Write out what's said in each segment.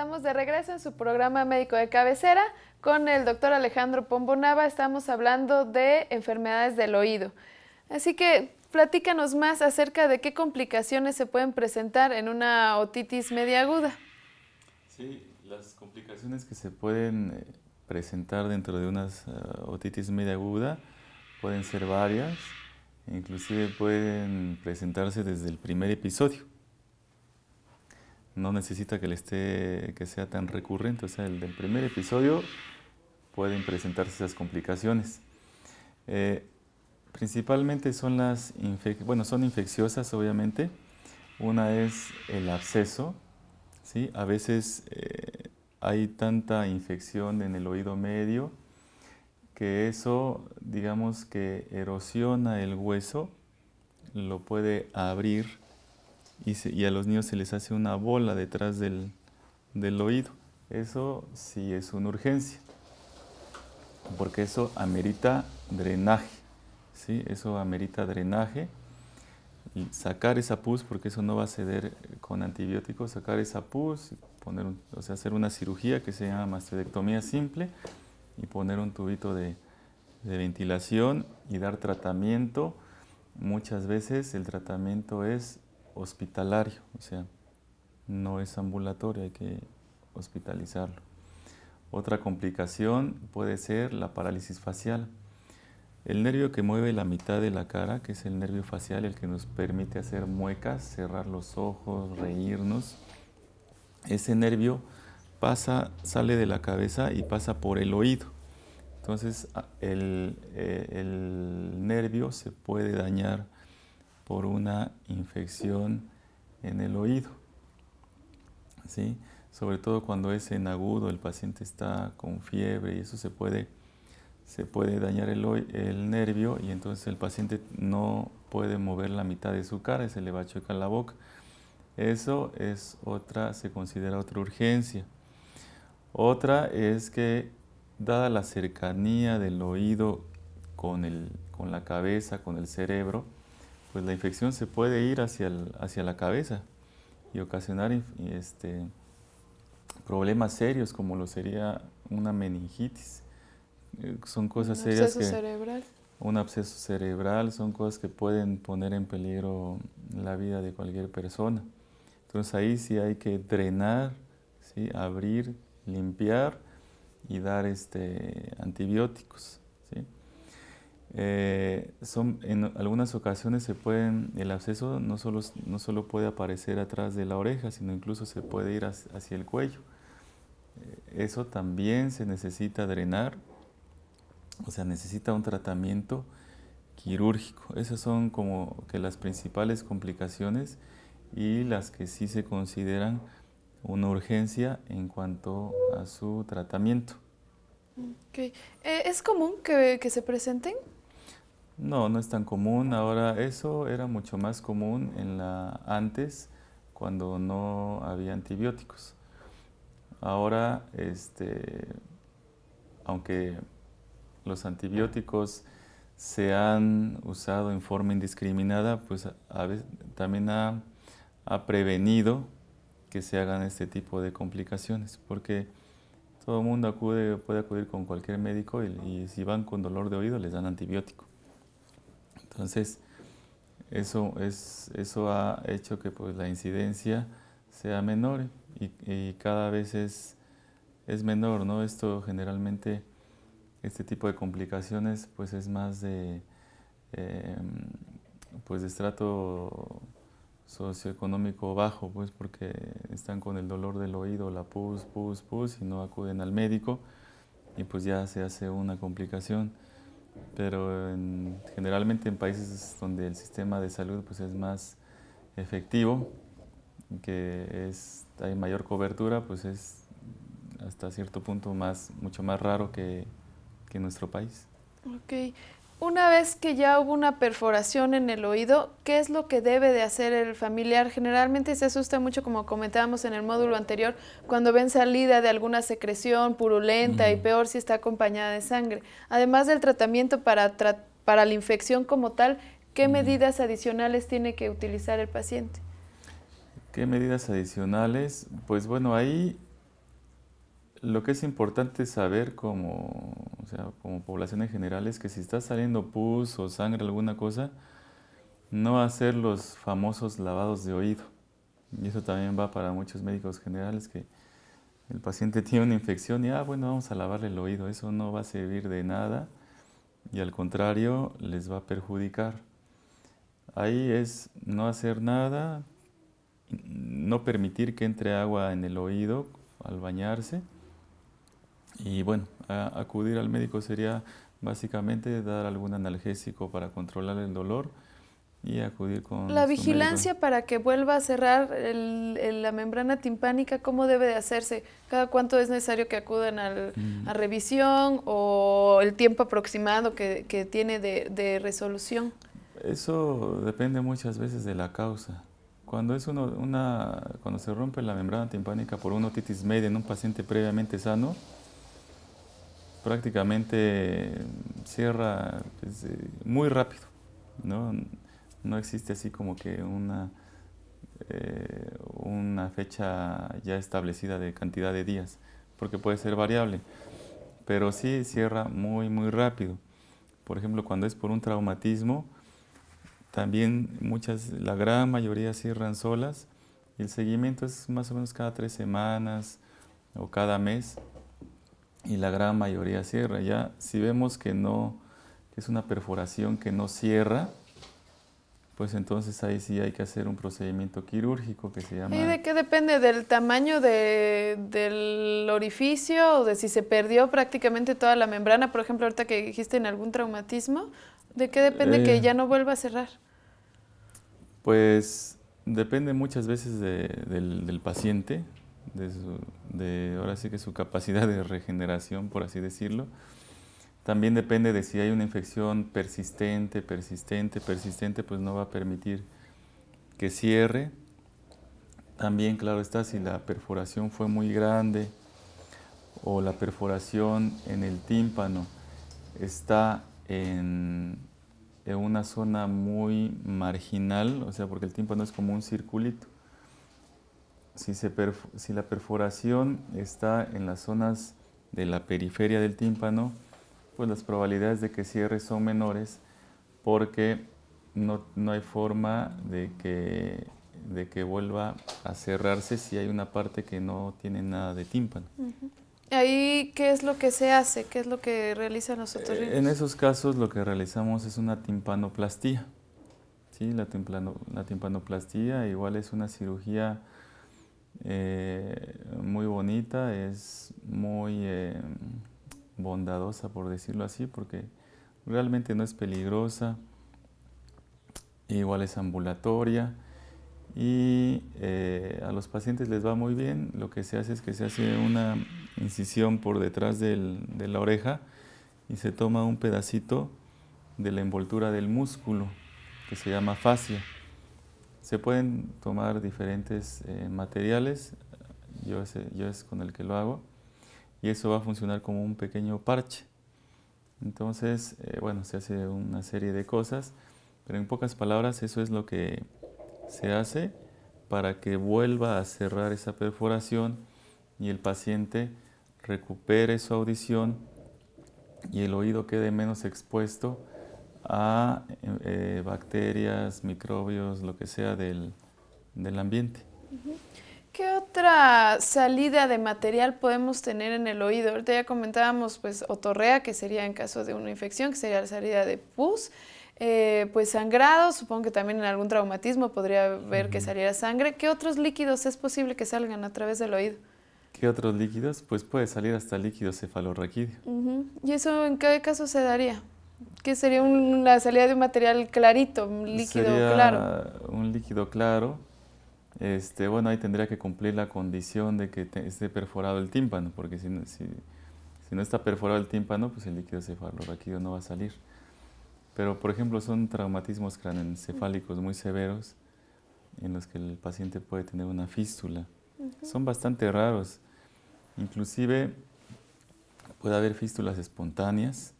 Estamos de regreso en su programa médico de cabecera con el doctor Alejandro Pombonava. Estamos hablando de enfermedades del oído. Así que platícanos más acerca de qué complicaciones se pueden presentar en una otitis media aguda. Sí, las complicaciones que se pueden eh, presentar dentro de una eh, otitis media aguda pueden ser varias, inclusive pueden presentarse desde el primer episodio no necesita que, le esté, que sea tan recurrente. O sea, el del primer episodio pueden presentarse esas complicaciones. Eh, principalmente son las bueno, son infecciosas, obviamente. Una es el absceso. ¿sí? A veces eh, hay tanta infección en el oído medio que eso, digamos que erosiona el hueso, lo puede abrir y, a los niños se les hace una bola detrás del, del oído. Eso sí es una urgencia, porque eso amerita drenaje, ¿sí? Eso amerita drenaje. Y sacar esa pus, porque eso no va a ceder con antibióticos, sacar esa pus, poner o sea, hacer una cirugía que se llama mastectomía simple y poner un tubito de, de ventilación y dar tratamiento. Muchas veces el tratamiento es hospitalario, o sea, no es ambulatorio, hay que hospitalizarlo. Otra complicación puede ser la parálisis facial. El nervio que mueve la mitad de la cara, que es el nervio facial, el que nos permite hacer muecas, cerrar los ojos, reírnos, ese nervio pasa, sale de la cabeza y pasa por el oído. Entonces eh, el nervio se puede dañar por una infección en el oído. Sobre todo cuando es en agudo, el paciente está con fiebre y eso se puede, dañar el, el nervio y entonces el paciente no puede mover la mitad de su cara y se le va a chocar la boca. Eso es otra, se considera otra urgencia. Otra es que dada la cercanía del oído con la cabeza, con el cerebro, pues la infección se puede ir hacia, el, hacia la cabeza y ocasionar este, problemas serios como lo sería una meningitis. Eh, son cosas serias. Absceso cerebral. Un absceso cerebral son cosas que pueden poner en peligro la vida de cualquier persona. Entonces ahí sí hay que drenar, ¿sí? abrir, limpiar y dar este, antibióticos. Eh, son, en algunas ocasiones se pueden, el absceso no solo, no solo puede aparecer atrás de la oreja, sino incluso se puede ir hacia, el cuello. Eh, eso también se necesita drenar, o sea, necesita un tratamiento quirúrgico. Esas son como que las principales complicaciones y las que sí se consideran una urgencia en cuanto a su tratamiento. Eh, ¿Es común que, que se presenten? No, no es tan común. Ahora eso era mucho más común en la antes cuando no había antibióticos. Ahora, este, aunque los antibióticos se han usado en forma indiscriminada, pues a también ha, prevenido que se hagan este tipo de complicaciones, porque todo el mundo acude, puede acudir con cualquier médico y, y si van con dolor de oído les dan antibiótico. Entonces, eso, es, eso ha hecho que pues, la incidencia sea menor y, cada vez es, menor, ¿no? Esto generalmente, este tipo de complicaciones, pues es más em, pues, de, estrato socioeconómico bajo, pues porque están con el dolor del oído, la pus, pus, pus, y no acuden al médico, y pues ya se hace una complicación pero en, generalmente en países donde el sistema de salud pues, es más efectivo, que es, hay mayor cobertura, pues es hasta cierto punto más, mucho más raro que, que nuestro país. Una vez que ya hubo una perforación en el oído, ¿qué es lo que debe de hacer el familiar? Generalmente se asusta mucho, como comentábamos en el módulo anterior, cuando ven salida de alguna secreción purulenta y peor si está acompañada de sangre. Además del tratamiento para, para la infección como tal, ¿qué medidas adicionales tiene que utilizar el paciente? ¿Qué medidas adicionales? Pues bueno, ahí lo que es importante saber como sea, como población en general, es que si está saliendo pus o sangre, alguna cosa, no hacer los famosos lavados de oído. Y eso también va para muchos médicos generales que el paciente tiene una infección y, ah, bueno, vamos a lavarle el oído. Eso no va a servir de nada y al contrario les va a perjudicar. Ahí es no hacer nada, no permitir que entre agua en el oído al bañarse y bueno, acudir al médico sería básicamente dar algún analgésico para controlar el dolor y acudir con... La vigilancia para que vuelva a cerrar la membrana timpánica, ¿cómo debe de hacerse? ¿Cada cuánto es necesario que acudan mm. a revisión o el tiempo aproximado que, tiene de, resolución? Eso depende muchas veces de la causa. Cuando, es cuando se rompe la membrana timpánica por una otitis media en un paciente previamente sano, prácticamente cierra pues, eh, muy rápido, ¿no? existe así como que una, eh, una fecha ya establecida de cantidad de días, porque puede ser variable, pero sí cierra muy, muy rápido. Por ejemplo, cuando es por un traumatismo, también muchas, la gran mayoría cierran solas. El seguimiento es más o menos cada tres semanas o cada mes y la gran mayoría cierra. Ya si vemos que no, es una perforación que no cierra, pues entonces ahí sí hay que hacer un procedimiento quirúrgico que se llama... ¿Y de qué depende? ¿Del tamaño de, del orificio o de si se perdió prácticamente toda la membrana? Por ejemplo, ahorita que dijiste en algún traumatismo, ¿de qué depende que eh. ya no vuelva a cerrar? Pues depende muchas veces del, del paciente, de, ahora sí que su capacidad de regeneración, por así decirlo. También depende de si hay una infección persistente, persistente, persistente, pues no va a permitir que cierre. También, claro está, si la perforación fue muy grande o la perforación en el tímpano está en, en una zona muy marginal, o sea, porque el tímpano es como un circulito si, si la perforación está en las zonas de la periferia del tímpano, pues las probabilidades de que cierre son menores porque no, no hay forma de que, de que vuelva a cerrarse si hay una parte que no tiene nada de tímpano. ¿Y Ahí, ¿qué es lo que se hace? ¿Qué es lo que realizan los eh, otorrinos? En esos casos lo que realizamos es una timpanoplastía. ¿sí? La, timpano la igual es una cirugía eh, muy bonita, es muy eh, bondadosa, por decirlo así, porque realmente no es peligrosa, igual es ambulatoria y eh, a los pacientes les va muy bien. Lo que se hace es que se hace una incisión por detrás de la oreja y se toma un pedacito de la envoltura del músculo que se llama fascia. Se pueden tomar diferentes eh, materiales, yo es, yo es con el que lo hago, y eso va a funcionar como un pequeño parche. Entonces, eh, bueno, se hace una serie de cosas, pero en pocas palabras eso es lo que se hace para que vuelva a cerrar esa perforación y el paciente recupere su audición y el oído quede menos expuesto a eh, eh, bacterias, microbios, lo que sea del, del ambiente. ¿Qué otra salida de material podemos tener en el oído? Ahorita ya comentábamos, pues, otorrea, que sería en caso de una infección, que sería la salida de pus. Eh, pues sangrado, supongo que también en algún traumatismo podría ver que saliera sangre. ¿Qué otros líquidos es posible que salgan a través del oído? ¿Qué otros líquidos? Pues puede salir hasta líquido cefalorraquídeo. ¿Y eso en qué caso se daría? Que sería una salida de un material clarito, un líquido claro. Un líquido claro. Este, bueno, ahí tendría que cumplir la condición de que esté perforado el tímpano, porque si, no está perforado el tímpano, pues el líquido cefalorraquídeo no va a salir. Pero, por ejemplo, son traumatismos craneoencefálicos muy severos en los que el paciente puede tener una fístula. Son bastante raros. Inclusive puede haber fístulas espontáneas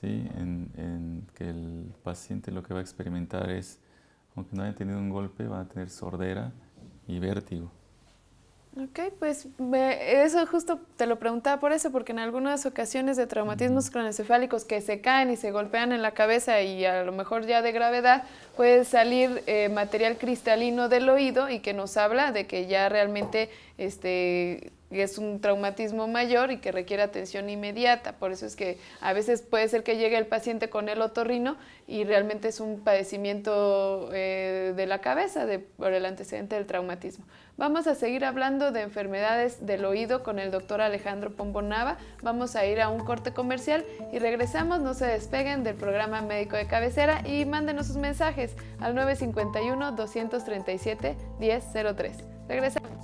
¿sí? En, que el paciente lo que va a experimentar es, aunque no haya tenido un golpe, va a tener sordera y vértigo. Ok, pues eso justo te lo preguntaba por eso, porque en algunas ocasiones de traumatismos uh que se caen y se golpean en la cabeza y a lo mejor ya de gravedad puede salir eh, material cristalino del oído y que nos habla de que ya realmente este, es un traumatismo mayor y que requiere atención inmediata. Por eso es que a veces puede ser que llegue el paciente con el otorrino y realmente es un padecimiento eh, de la cabeza por el antecedente del traumatismo. Vamos a seguir hablando de enfermedades del oído con el doctor Alejandro Nava, Vamos a ir a un corte comercial y regresamos. No se despeguen del programa médico de cabecera y mándenos sus mensajes al 951-237-1003. Regresamos.